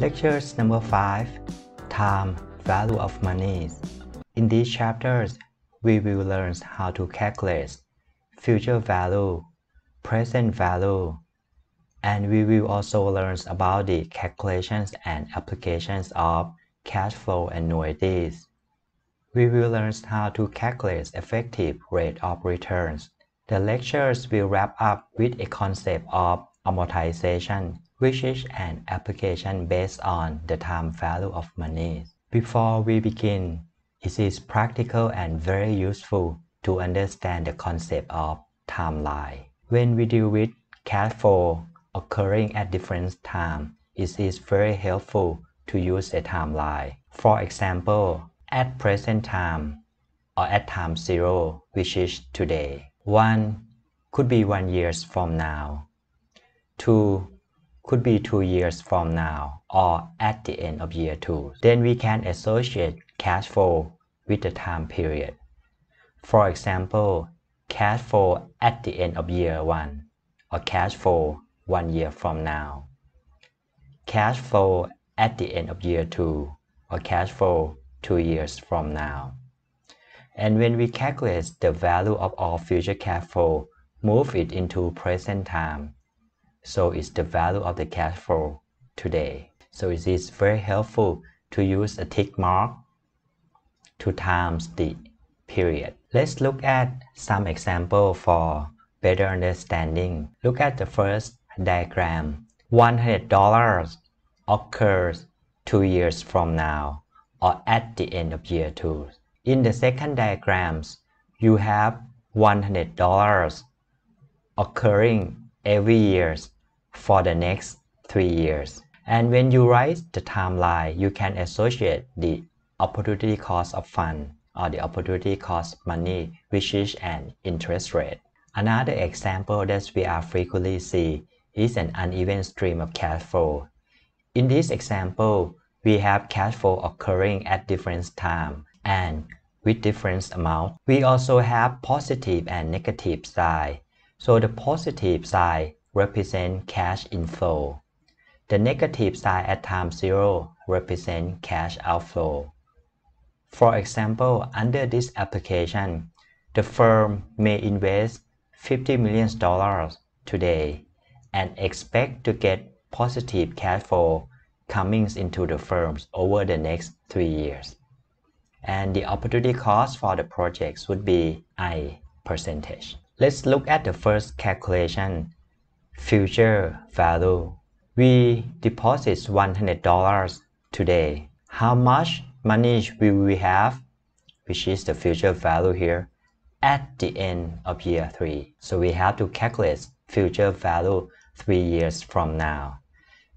Lectures number 5 Time Value of Money. In these chapters, we will learn how to calculate future value, present value, and we will also learn about the calculations and applications of cash flow annuities. We will learn how to calculate effective rate of returns. The lectures will wrap up with a concept of amortization which is an application based on the time value of money. Before we begin, it is practical and very useful to understand the concept of timeline. When we deal with cash flow occurring at different times, it is very helpful to use a timeline. For example, at present time or at time zero, which is today. One could be one years from now. Two could be two years from now or at the end of year two. Then we can associate cash flow with the time period. For example, cash flow at the end of year one or cash flow one year from now. Cash flow at the end of year two or cash flow two years from now. And when we calculate the value of all future cash flow, move it into present time so it's the value of the cash flow today. So it is very helpful to use a tick mark to times the period. Let's look at some example for better understanding. Look at the first diagram. $100 occurs two years from now or at the end of year two. In the second diagrams, you have $100 occurring every years for the next three years. And when you write the timeline, you can associate the opportunity cost of fund or the opportunity cost money, which is an interest rate. Another example that we are frequently see is an uneven stream of cash flow. In this example, we have cash flow occurring at different time and with different amount. We also have positive and negative side. So the positive side represent cash inflow. The negative sign at time zero represent cash outflow. For example, under this application, the firm may invest $50 million today and expect to get positive cash flow coming into the firms over the next three years. And the opportunity cost for the projects would be I percentage. Let's look at the first calculation future value. We deposit $100 today. How much money will we have, which is the future value here, at the end of year 3. So we have to calculate future value 3 years from now.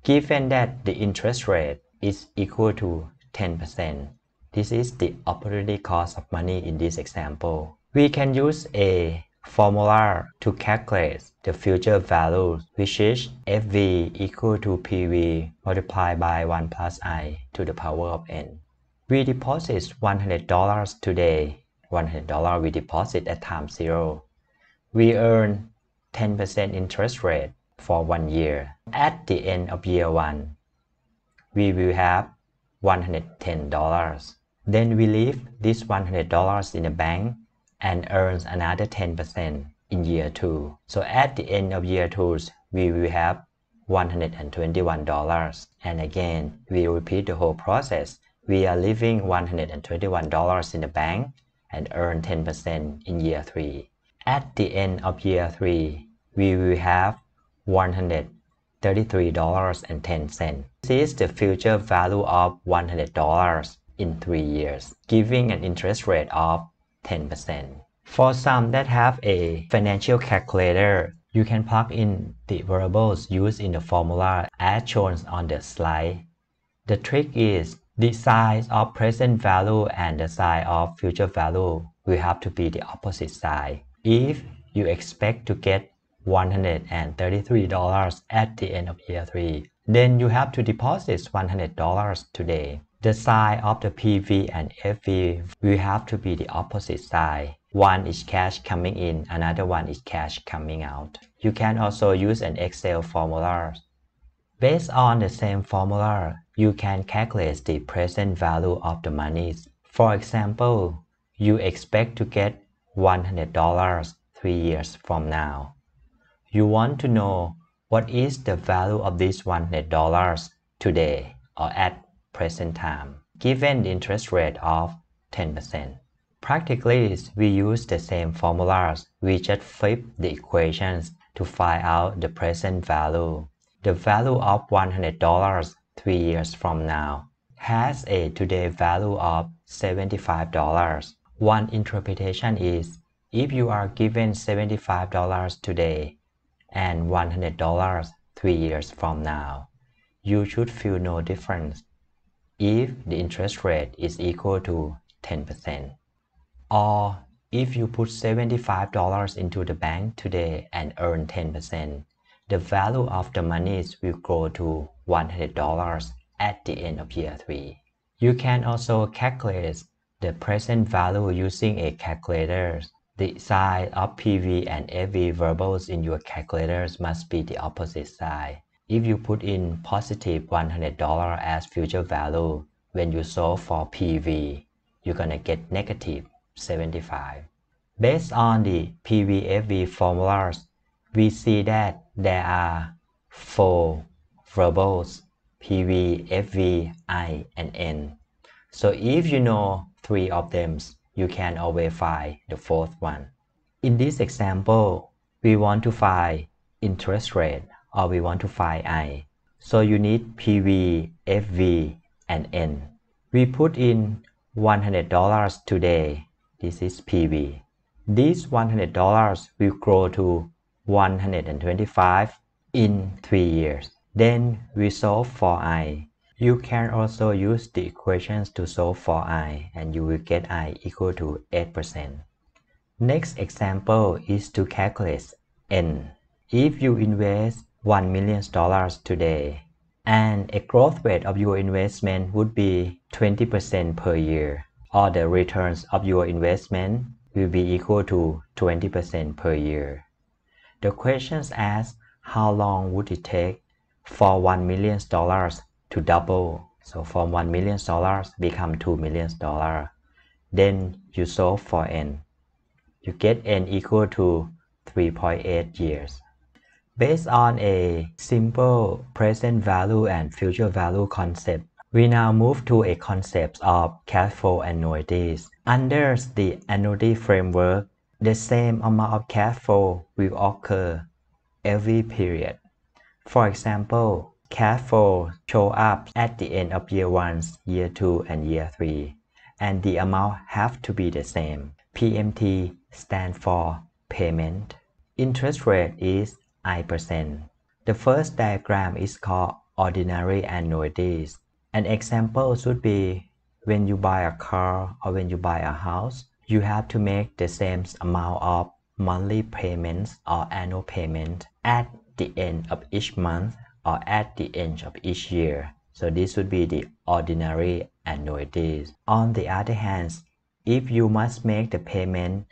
Given that the interest rate is equal to 10%, this is the opportunity cost of money in this example. We can use a formula to calculate the future value, which is fv equal to pv multiplied by 1 plus i to the power of n. We deposit $100 today. $100 we deposit at time zero. We earn 10% interest rate for one year. At the end of year one, we will have $110. Then we leave this $100 in the bank and earns another 10% in year 2. So at the end of year 2, we will have $121. And again, we repeat the whole process. We are leaving $121 in the bank and earn 10% in year 3. At the end of year 3, we will have $133.10. This is the future value of $100 in 3 years, giving an interest rate of 10%. For some that have a financial calculator, you can plug in the variables used in the formula as shown on the slide. The trick is the size of present value and the size of future value will have to be the opposite side. If you expect to get $133 at the end of year 3, then you have to deposit $100 today. The sign of the PV and FV will have to be the opposite sign. One is cash coming in, another one is cash coming out. You can also use an Excel formula. Based on the same formula, you can calculate the present value of the monies. For example, you expect to get $100 three years from now. You want to know what is the value of this $100 today or at present time, given the interest rate of 10%. Practically, we use the same formulas. We just flip the equations to find out the present value. The value of $100 three years from now has a today value of $75. One interpretation is if you are given $75 today and $100 three years from now, you should feel no difference if the interest rate is equal to 10%. Or if you put $75 into the bank today and earn 10%, the value of the monies will grow to $100 at the end of year 3. You can also calculate the present value using a calculator. The side of PV and AV verbals in your calculators must be the opposite side. If you put in positive $100 as future value when you solve for PV, you're gonna get negative 75. Based on the PVFV formulas, we see that there are four variables PV, FV, I, and N. So if you know three of them, you can always find the fourth one. In this example, we want to find interest rate or we want to find i. So you need PV, FV, and N. We put in $100 today. This is PV. This $100 will grow to 125 in 3 years. Then we solve for i. You can also use the equations to solve for i and you will get i equal to 8%. Next example is to calculate n. If you invest $1 million today, and a growth rate of your investment would be 20% per year, or the returns of your investment will be equal to 20% per year. The questions ask how long would it take for $1 million to double? So from $1 million become $2 million. Then you solve for n. You get n equal to 3.8 years. Based on a simple present value and future value concept, we now move to a concept of cash flow annuities. Under the annuity framework, the same amount of cash flow will occur every period. For example, cash flow show up at the end of year 1, year 2, and year 3, and the amount have to be the same. PMT stand for payment. Interest rate is i%. The first diagram is called ordinary annuities. An example should be when you buy a car or when you buy a house, you have to make the same amount of monthly payments or annual payment at the end of each month or at the end of each year. So this would be the ordinary annuities. On the other hand, if you must make the payment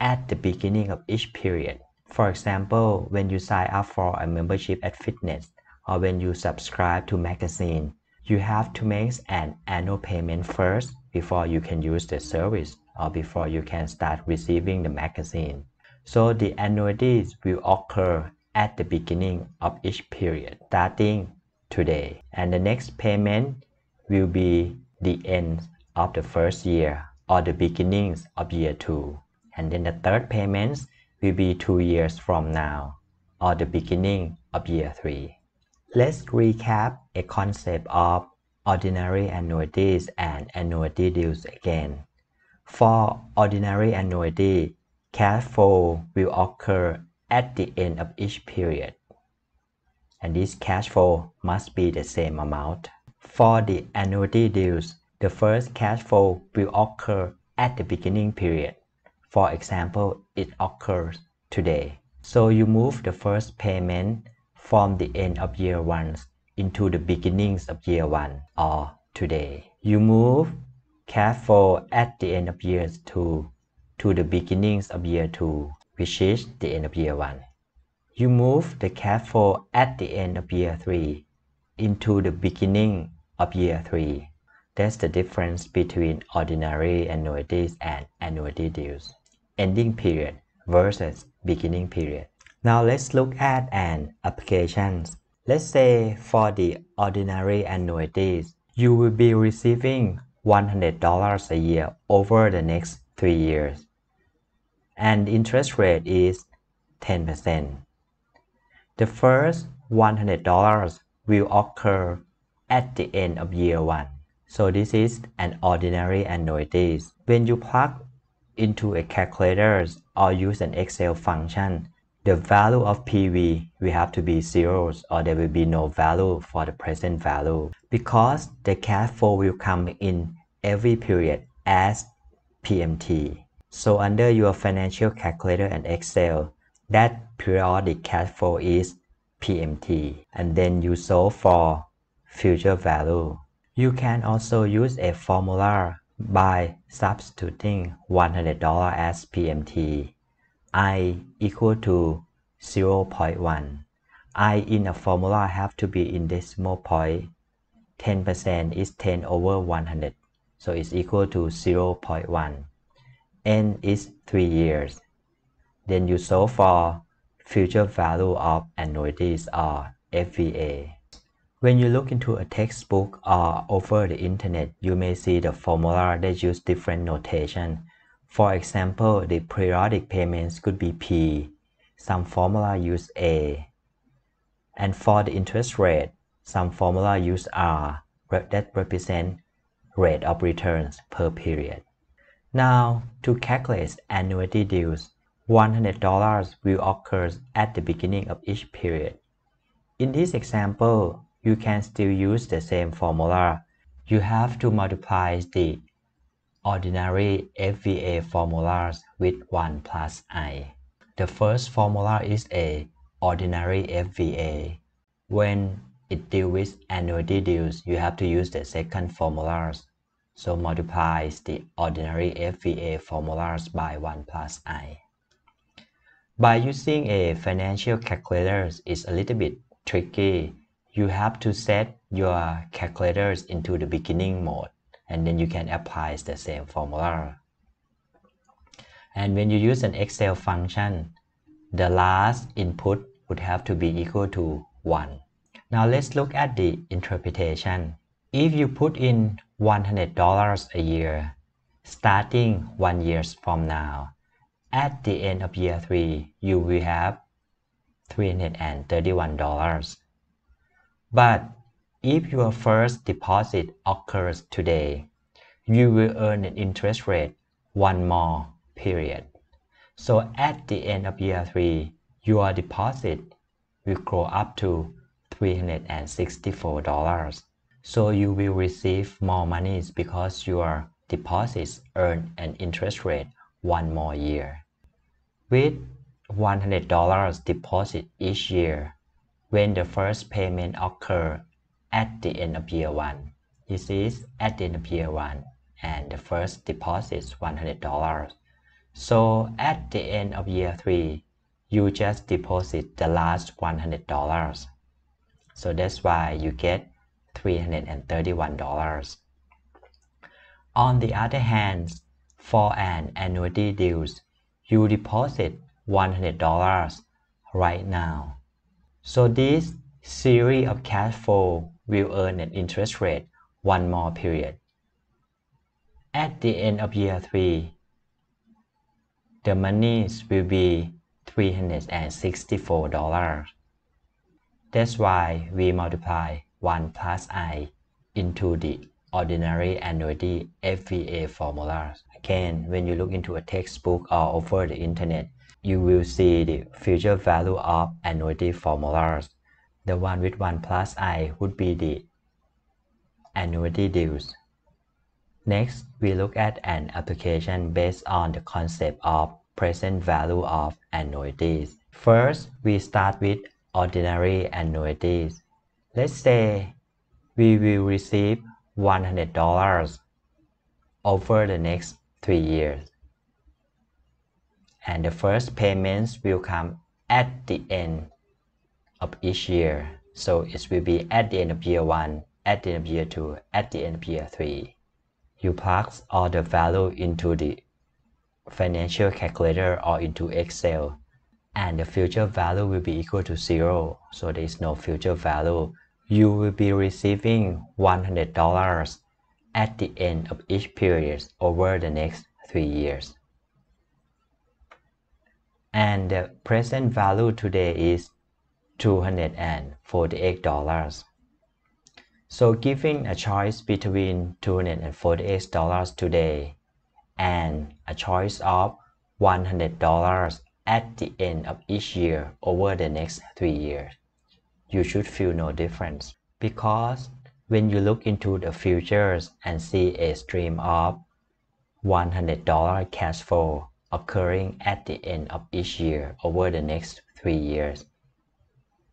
at the beginning of each period, for example, when you sign up for a membership at fitness or when you subscribe to magazine, you have to make an annual payment first before you can use the service or before you can start receiving the magazine. So the annuities will occur at the beginning of each period starting today and the next payment will be the end of the first year or the beginnings of year 2 and then the third payments will be two years from now, or the beginning of year three. Let's recap a concept of ordinary annuities and annuity deals again. For ordinary annuity, cash flow will occur at the end of each period. And this cash flow must be the same amount. For the annuity deals, the first cash flow will occur at the beginning period. For example, it occurs today. So you move the first payment from the end of year 1 into the beginnings of year 1 or today. You move careful at the end of year 2 to the beginnings of year 2 which is the end of year 1. You move the careful at the end of year 3 into the beginning of year 3. That's the difference between ordinary annuities and annuity deals ending period versus beginning period. Now let's look at an application. Let's say for the ordinary annuities, you will be receiving $100 a year over the next three years. And interest rate is 10%. The first $100 will occur at the end of year 1. So this is an ordinary annuities. When you plug into a calculator or use an Excel function, the value of PV will have to be zeros or there will be no value for the present value because the cash flow will come in every period as PMT. So under your financial calculator and Excel, that periodic cash flow is PMT and then you solve for future value. You can also use a formula by substituting $100 as PMT, I equal to 0 0.1. I in a formula have to be in decimal point. 10% is 10 over 100. So it's equal to 0 0.1. N is 3 years. Then you solve for future value of annuities or FVA. When you look into a textbook or over the internet, you may see the formula that use different notation. For example, the periodic payments could be P. Some formula use A. And for the interest rate, some formula use R that represent rate of returns per period. Now, to calculate annuity dues, $100 will occur at the beginning of each period. In this example, you can still use the same formula. You have to multiply the ordinary FVA formulas with 1 plus i. The first formula is a ordinary FVA. When it deals with annuity deals, you have to use the second formulas. So multiply the ordinary FVA formulas by 1 plus i. By using a financial calculator is a little bit tricky you have to set your calculators into the beginning mode and then you can apply the same formula. And when you use an Excel function, the last input would have to be equal to 1. Now let's look at the interpretation. If you put in $100 a year, starting one years from now, at the end of year 3, you will have $331. But if your first deposit occurs today, you will earn an interest rate one more period. So at the end of year three, your deposit will grow up to $364. So you will receive more monies because your deposits earn an interest rate one more year. With $100 deposit each year, when the first payment occur at the end of year one. This is at the end of year one and the first deposit is $100. So at the end of year three, you just deposit the last $100. So that's why you get $331. On the other hand, for an annuity due, you deposit $100 right now so this series of cash flow will earn an interest rate one more period. At the end of year 3, the monies will be $364. That's why we multiply 1 plus i into the ordinary annuity FVA formula. Again, when you look into a textbook or over the internet, you will see the future value of annuity formulas. The one with 1 plus i would be the annuity due. Next, we look at an application based on the concept of present value of annuities. First, we start with ordinary annuities. Let's say we will receive $100 over the next three years and the first payments will come at the end of each year. So it will be at the end of year 1, at the end of year 2, at the end of year 3. You plug all the value into the financial calculator or into Excel and the future value will be equal to 0 so there is no future value you will be receiving $100 at the end of each period over the next 3 years and the present value today is $248. So giving a choice between $248 today and a choice of $100 at the end of each year over the next three years, you should feel no difference because when you look into the futures and see a stream of $100 cash flow occurring at the end of each year over the next three years.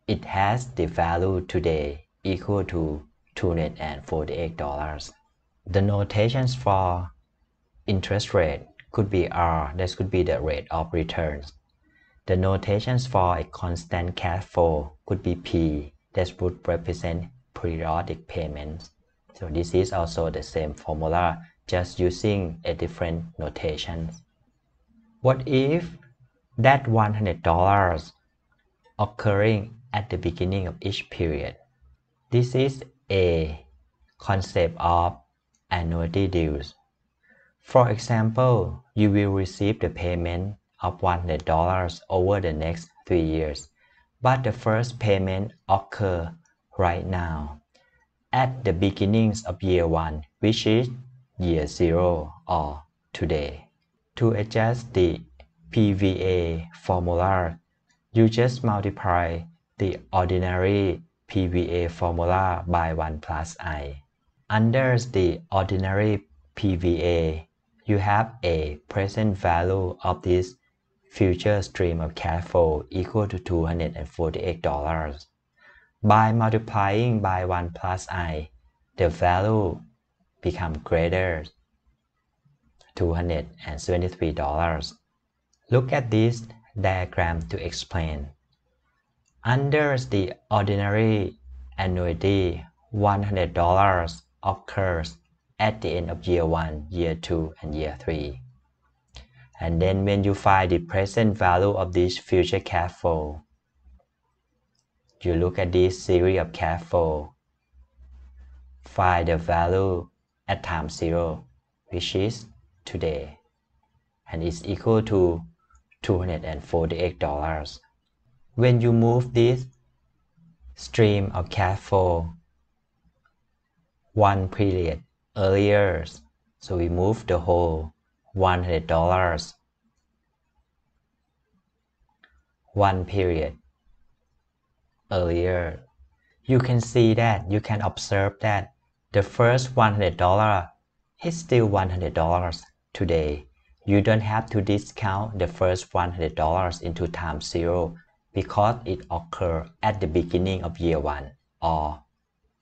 It has the value today equal to $248. The notations for interest rate could be R, uh, that could be the rate of returns. The notations for a constant cash flow could be P, that would represent periodic payments. So this is also the same formula, just using a different notation. What if that $100 occurring at the beginning of each period? This is a concept of annuity dues. For example, you will receive the payment of $100 over the next three years, but the first payment occur right now at the beginnings of year one, which is year zero or today. To adjust the PVA formula, you just multiply the ordinary PVA formula by 1 plus i. Under the ordinary PVA, you have a present value of this future stream of cash flow equal to $248. By multiplying by 1 plus i, the value become greater $273. Look at this diagram to explain. Under the ordinary annuity, $100 occurs at the end of year 1, year 2, and year 3. And then when you find the present value of this future cash flow, you look at this series of cash flow, find the value at time 0, which is today and is equal to $248. When you move this stream of cash flow one period earlier, so we move the whole $100 one period earlier. You can see that, you can observe that the first $100 is still $100 Today, you don't have to discount the first $100 into time zero because it occurred at the beginning of year one or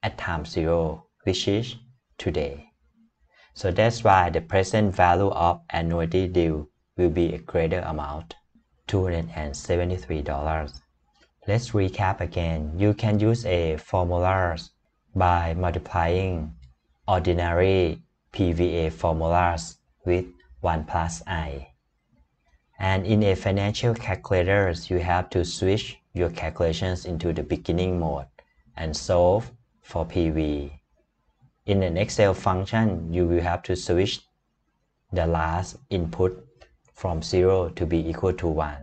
at time zero, which is today. So that's why the present value of annuity due will be a greater amount, $273. Let's recap again. You can use a formulas by multiplying ordinary PVA formulas with 1 plus i. And in a financial calculator, you have to switch your calculations into the beginning mode and solve for PV. In an Excel function, you will have to switch the last input from 0 to be equal to 1.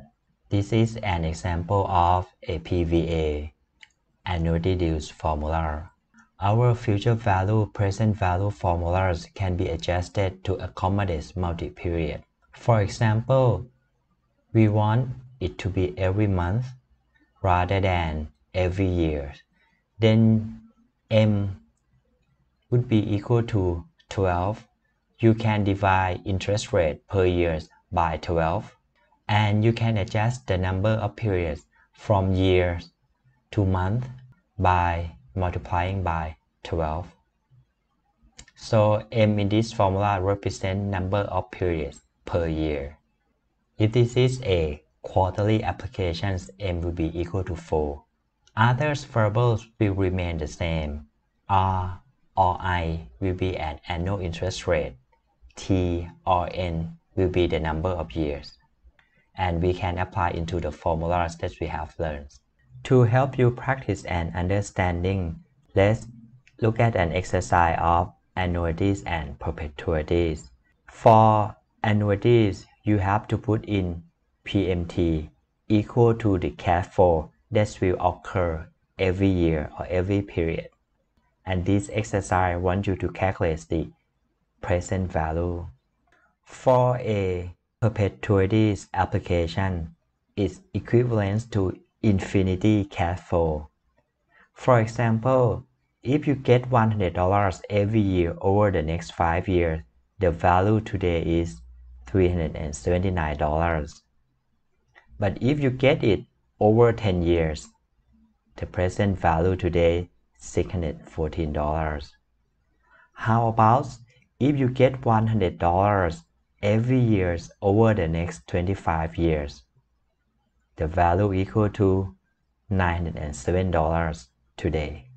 This is an example of a PVA annuity dues formula. Our future value present value formulas can be adjusted to accommodate multi-period. For example, we want it to be every month rather than every year. Then M would be equal to 12. You can divide interest rate per year by 12 and you can adjust the number of periods from years to month by multiplying by 12. So m in this formula represents number of periods per year. If this is a quarterly application, m will be equal to 4. Others variables will remain the same. R or I will be an annual interest rate. T or N will be the number of years. And we can apply into the formulas that we have learned. To help you practice an understanding, let's look at an exercise of annuities and perpetuities. For annuities, you have to put in PMT equal to the cash flow that will occur every year or every period. And this exercise wants you to calculate the present value. For a perpetuities application, its equivalent to infinity cash flow. For example, if you get $100 every year over the next 5 years, the value today is $379. But if you get it over 10 years, the present value today $614. How about if you get $100 every year over the next 25 years? the value equal to $907 today.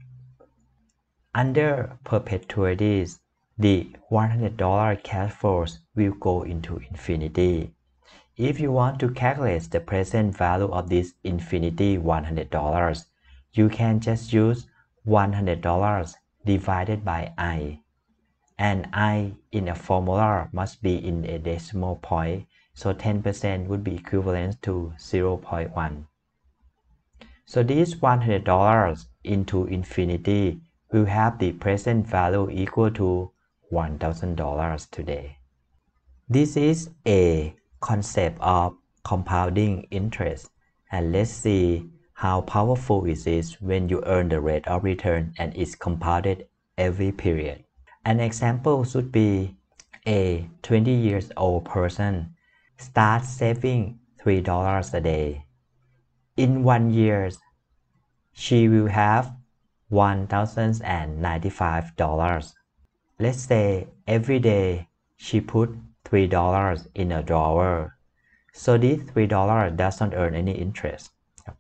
Under perpetuities, the $100 cash flows will go into infinity. If you want to calculate the present value of this infinity $100, you can just use $100 divided by i. And i in a formula must be in a decimal point so 10% would be equivalent to 0.1. So these $100 into infinity will have the present value equal to $1,000 today. This is a concept of compounding interest and let's see how powerful it is when you earn the rate of return and it's compounded every period. An example should be a 20 years old person Start saving $3 a day. In one year, she will have $1,095. Let's say every day she put $3 in a drawer. So this $3 doesn't earn any interest.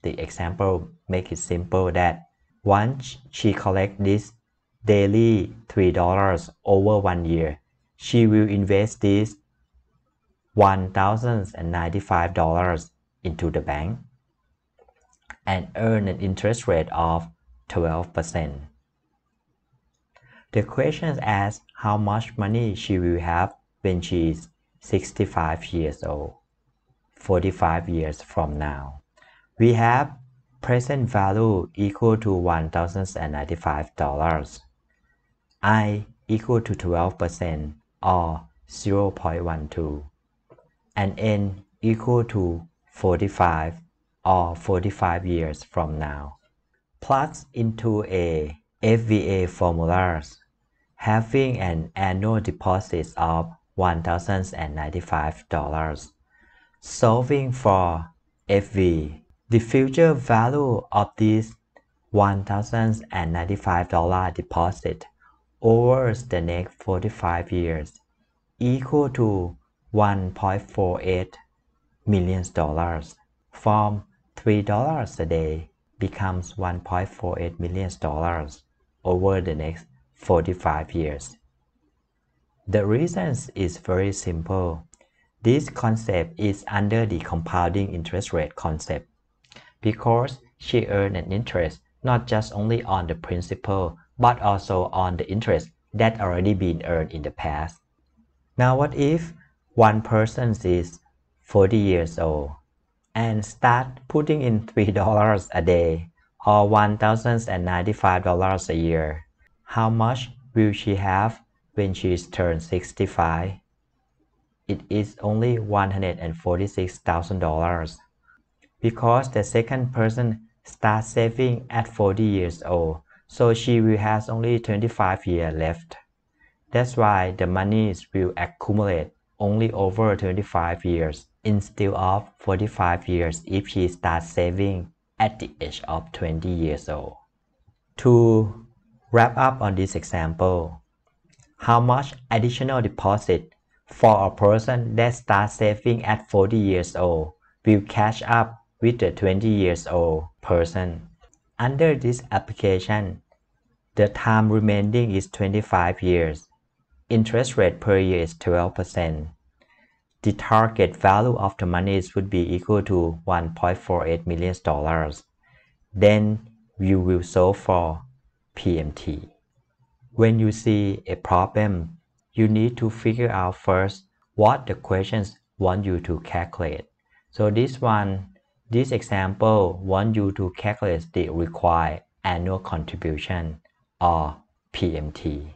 The example make it simple that once she collect this daily $3 over one year, she will invest this $1,095 into the bank and earn an interest rate of 12%. The question asks how much money she will have when she is 65 years old, 45 years from now. We have present value equal to $1,095. I equal to 12% or 0.12 and n equal to 45 or 45 years from now. Plugs into a FVA formulas having an annual deposit of $1,095. Solving for FV, the future value of this $1,095 deposit over the next 45 years equal to $1.48 million from $3 a day becomes $1.48 million over the next 45 years. The reason is very simple. This concept is under the compounding interest rate concept because she earned an interest not just only on the principal but also on the interest that already been earned in the past. Now what if one person is 40 years old and start putting in $3 a day or $1,095 a year, how much will she have when she is turned 65? It is only $146,000 because the second person starts saving at 40 years old, so she will have only 25 years left. That's why the monies will accumulate only over 25 years instead of 45 years if he starts saving at the age of 20 years old. To wrap up on this example, how much additional deposit for a person that starts saving at 40 years old will catch up with the 20 years old person. Under this application, the time remaining is 25 years interest rate per year is 12%. The target value of the monies would be equal to 1.48 million dollars. Then you will solve for PMT. When you see a problem, you need to figure out first what the questions want you to calculate. So this one, this example want you to calculate the required annual contribution or PMT.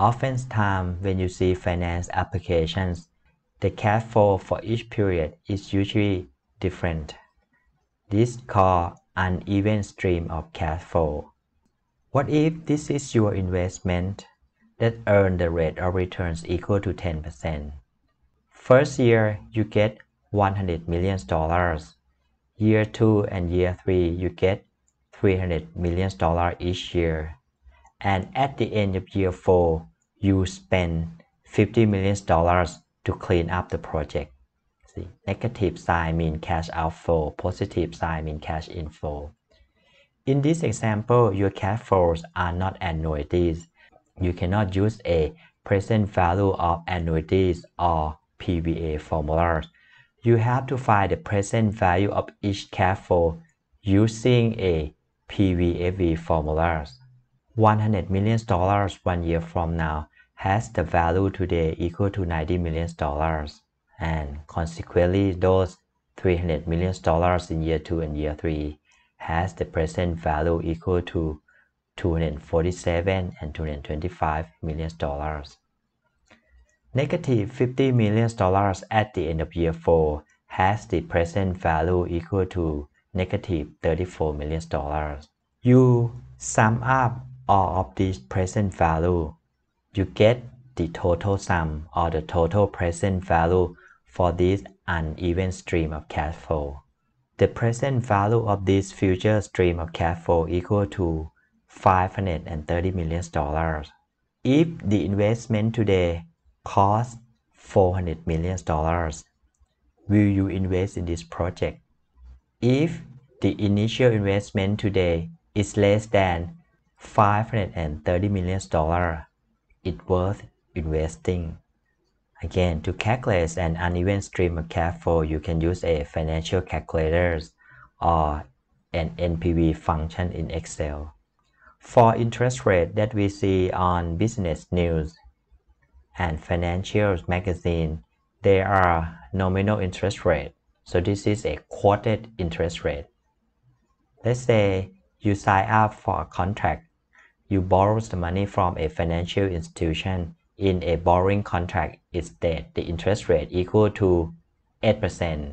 Oftentimes, when you see finance applications, the cash flow for each period is usually different. This is called uneven stream of cash flow. What if this is your investment that earned the rate of returns equal to 10%? First year, you get $100 million. Year 2 and year 3, you get $300 million each year. And at the end of year 4, you spend 50 million dollars to clean up the project see negative sign mean cash outflow positive sign mean cash inflow in this example your cash flows are not annuities you cannot use a present value of annuities or PVA formulas you have to find the present value of each cash flow using a PVAV formulas 100 million dollars one year from now has the value today equal to 90 million dollars and consequently those 300 million dollars in year 2 and year 3 has the present value equal to 247 and 225 million dollars negative 50 million dollars at the end of year 4 has the present value equal to negative 34 million dollars you sum up all of these present value, you get the total sum or the total present value for this uneven stream of cash flow. The present value of this future stream of cash flow equal to $530 million. If the investment today costs $400 million, will you invest in this project? If the initial investment today is less than $530 million it worth investing. Again, to calculate an uneven stream of cash flow, you can use a financial calculator or an NPV function in Excel. For interest rate that we see on business news and financial magazine, they are nominal interest rate. So this is a quoted interest rate. Let's say you sign up for a contract you borrow the money from a financial institution in a borrowing contract Is that the interest rate equal to 8%.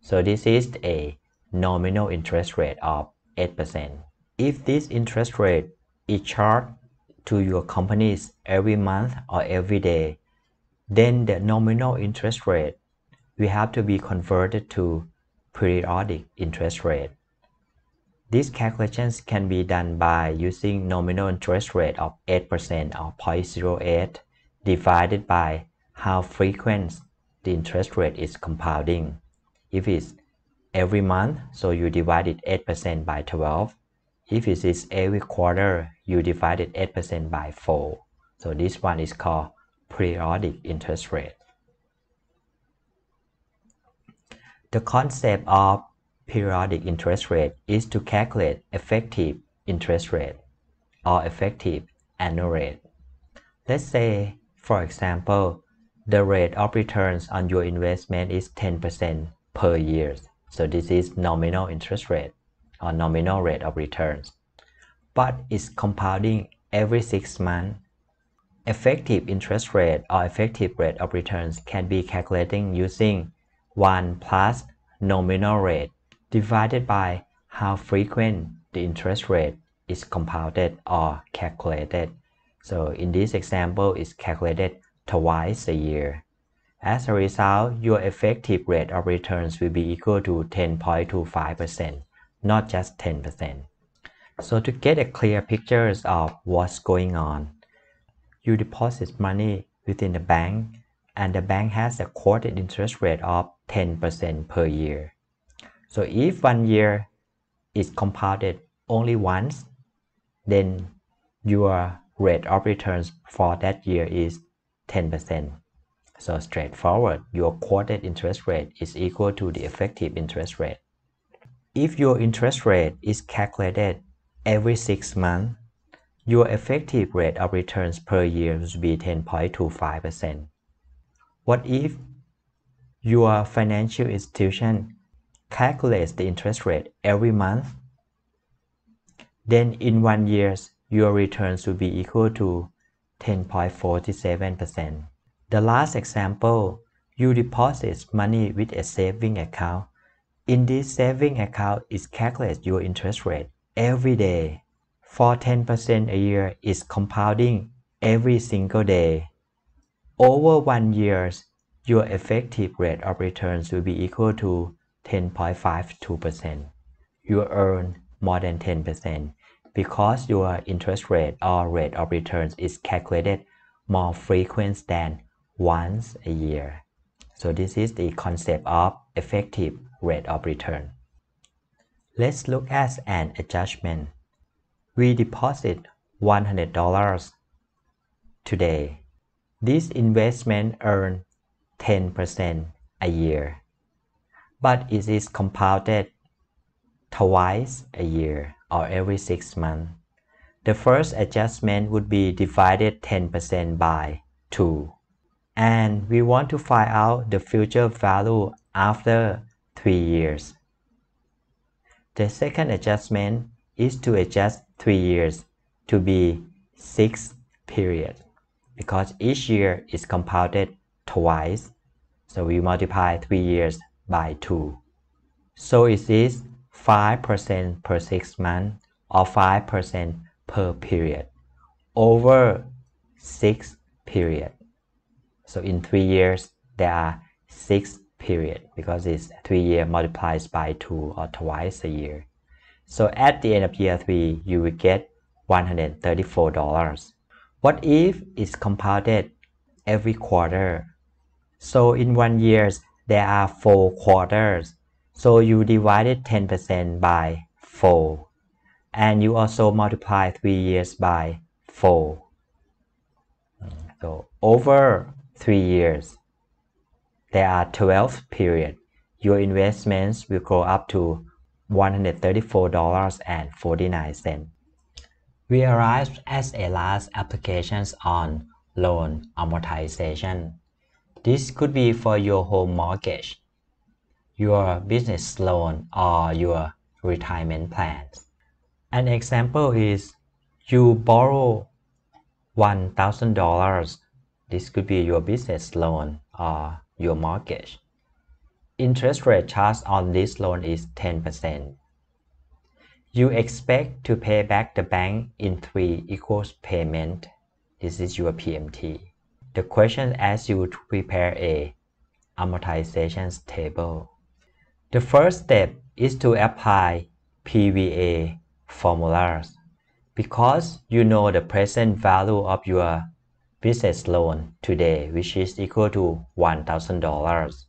So this is a nominal interest rate of 8%. If this interest rate is charged to your companies every month or every day, then the nominal interest rate will have to be converted to periodic interest rate. These calculations can be done by using nominal interest rate of 8% or 0.08 divided by how frequent the interest rate is compounding. If it's every month, so you divide it 8% by 12. If it is every quarter, you divide it 8% by 4. So this one is called periodic interest rate. The concept of periodic interest rate is to calculate effective interest rate or effective annual rate. Let's say, for example, the rate of returns on your investment is 10% per year. So this is nominal interest rate or nominal rate of returns. But it's compounding every six months. Effective interest rate or effective rate of returns can be calculated using 1 plus nominal rate divided by how frequent the interest rate is compounded or calculated. So in this example, it's calculated twice a year. As a result, your effective rate of returns will be equal to 10.25%, not just 10%. So to get a clear picture of what's going on, you deposit money within the bank and the bank has a quoted interest rate of 10% per year. So if one year is compounded only once, then your rate of returns for that year is 10%. So straightforward, your quoted interest rate is equal to the effective interest rate. If your interest rate is calculated every six months, your effective rate of returns per year would be 10.25%. What if your financial institution calculates the interest rate every month, then in one year, your returns will be equal to 10.47%. The last example, you deposit money with a saving account. In this saving account, it calculates your interest rate every day. For 10% a year is compounding every single day. Over one year, your effective rate of returns will be equal to 10.52%. You earn more than 10% because your interest rate or rate of returns is calculated more frequent than once a year. So this is the concept of effective rate of return. Let's look at an adjustment. We deposit $100 today. This investment earns 10% a year but it is compounded twice a year or every six months. The first adjustment would be divided 10% by 2. And we want to find out the future value after 3 years. The second adjustment is to adjust 3 years to be 6 period because each year is compounded twice. So we multiply 3 years by 2. So it is 5% per 6 months or 5% per period over 6 period. So in 3 years, there are 6 period because it's 3 year multiplies by 2 or twice a year. So at the end of year 3, you will get $134. What if it's compounded every quarter? So in one year, there are 4 quarters. So you divided 10% by 4. And you also multiply 3 years by 4. So over 3 years, there are 12 periods. Your investments will go up to $134.49. We arrived at a last applications on loan amortization. This could be for your home mortgage, your business loan, or your retirement plans. An example is you borrow $1,000. This could be your business loan or your mortgage. Interest rate charged on this loan is 10%. You expect to pay back the bank in three equal payments. This is your PMT. The question asks you to prepare a amortizations table. The first step is to apply PVA formulas because you know the present value of your business loan today which is equal to $1,000.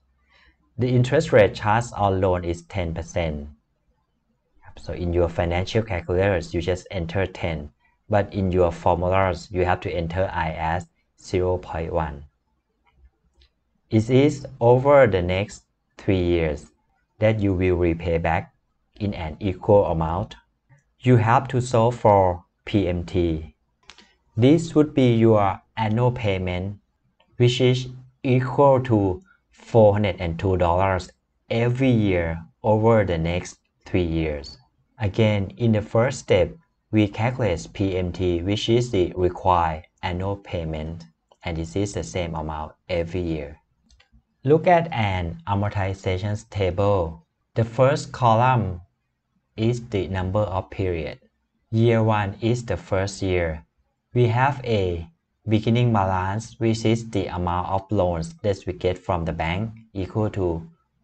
The interest rate charged on loan is 10%. So in your financial calculators you just enter 10 but in your formulas you have to enter IS 0.1. It is over the next three years that you will repay back in an equal amount. You have to solve for PMT. This would be your annual payment, which is equal to $402 every year over the next three years. Again, in the first step, we calculate PMT, which is the required annual payment and this is the same amount every year. Look at an amortizations table. The first column is the number of period. Year 1 is the first year. We have a beginning balance which is the amount of loans that we get from the bank equal to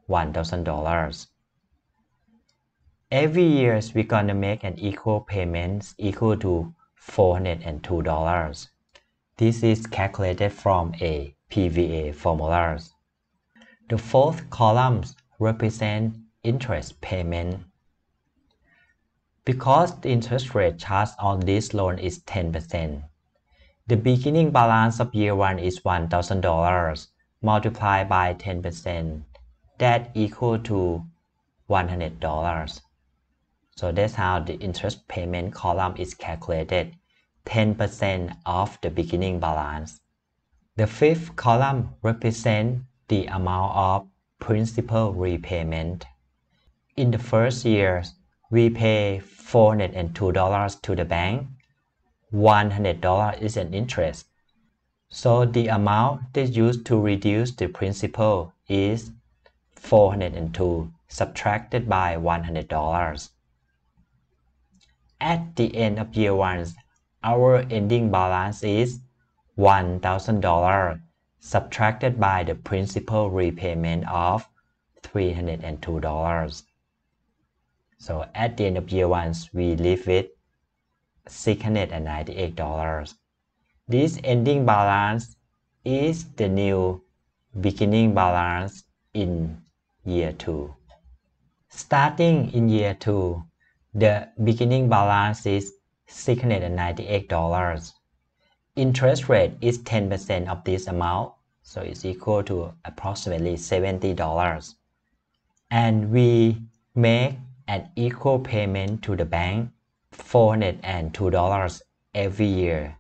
$1,000. Every year we're gonna make an equal payments equal to $402. This is calculated from a PVA formulas. The fourth columns represent interest payment. Because the interest rate charged on this loan is 10%, the beginning balance of year 1 is $1,000 multiplied by 10%. That equal to $100. So that's how the interest payment column is calculated 10% of the beginning balance. The fifth column represents the amount of principal repayment. In the first year, we pay $402 to the bank. $100 is an interest. So the amount they used to reduce the principal is 402 subtracted by $100. At the end of year 1, our ending balance is $1,000 subtracted by the principal repayment of $302. So at the end of year 1, we leave with $698. This ending balance is the new beginning balance in year 2. Starting in year 2, the beginning balance is $698. Interest rate is 10% of this amount, so it's equal to approximately $70. And we make an equal payment to the bank, $402 every year.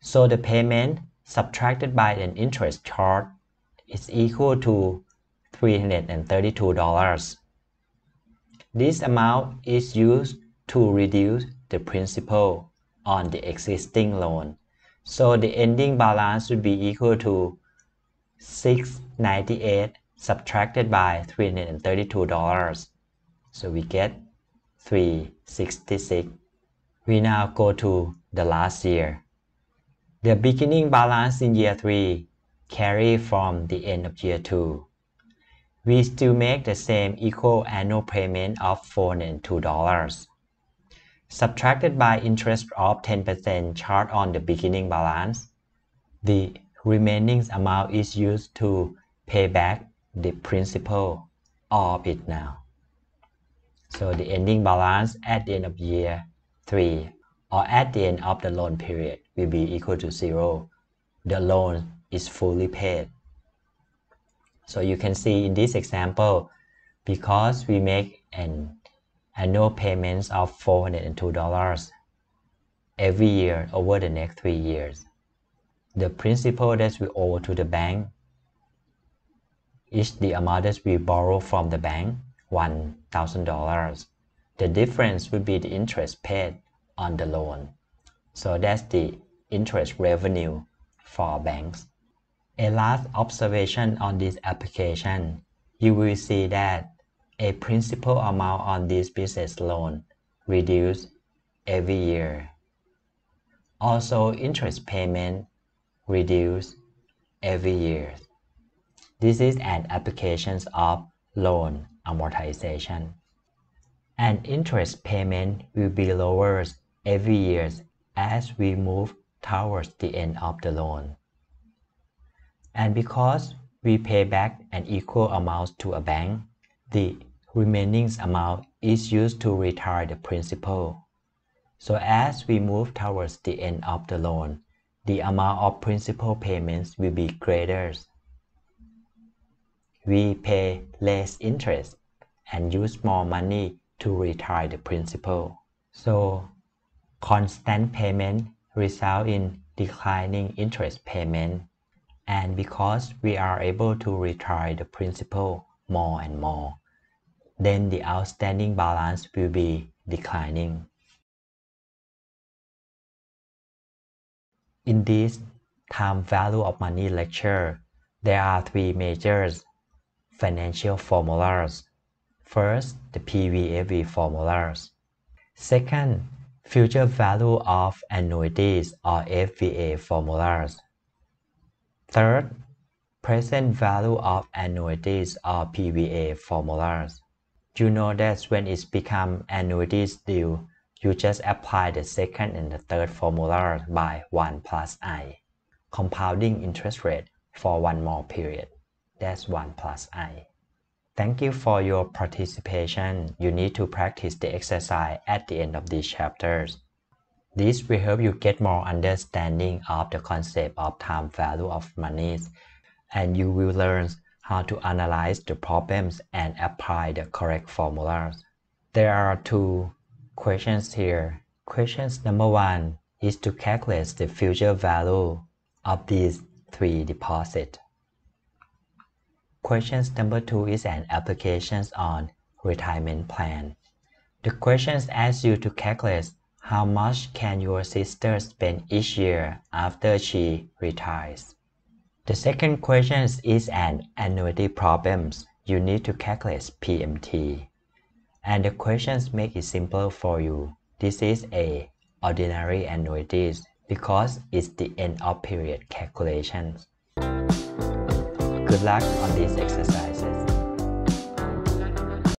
So the payment subtracted by an interest charge is equal to $332. This amount is used to reduce the principal on the existing loan. So the ending balance would be equal to 698 subtracted by $332. So we get 366. We now go to the last year. The beginning balance in year 3 carry from the end of year 2. We still make the same equal annual payment of $402 subtracted by interest of 10% charged on the beginning balance. The remaining amount is used to pay back the principal of it now. So the ending balance at the end of year 3 or at the end of the loan period will be equal to 0. The loan is fully paid. So you can see in this example, because we make an annual payments of $402 every year over the next three years. The principal that we owe to the bank is the amount that we borrow from the bank, $1,000. The difference would be the interest paid on the loan. So that's the interest revenue for banks. A last observation on this application, you will see that a principal amount on this business loan reduced every year. Also, interest payment reduced every year. This is an application of loan amortization. And interest payment will be lower every year as we move towards the end of the loan. And because we pay back an equal amount to a bank, the remaining amount is used to retire the principal. So as we move towards the end of the loan, the amount of principal payments will be greater. We pay less interest and use more money to retire the principal. So constant payment result in declining interest payment and because we are able to retire the principal more and more then the outstanding balance will be declining. In this time value of money lecture, there are three majors financial formulas. First, the PVAV formulas. Second, future value of annuities or FVA formulas. Third, present value of annuities or PVA formulas you know that when it's become annuity due, you just apply the second and the third formula by 1 plus i, compounding interest rate for one more period. That's 1 plus i. Thank you for your participation. You need to practice the exercise at the end of these chapters. This will help you get more understanding of the concept of time value of money and you will learn how to analyze the problems and apply the correct formulas. There are two questions here. Questions number one is to calculate the future value of these three deposits. Questions number two is an application on retirement plan. The questions ask you to calculate how much can your sister spend each year after she retires. The second question is an annuity problems. You need to calculate PMT. And the questions make it simpler for you. This is a ordinary annuities because it's the end of period calculations. Good luck on these exercises.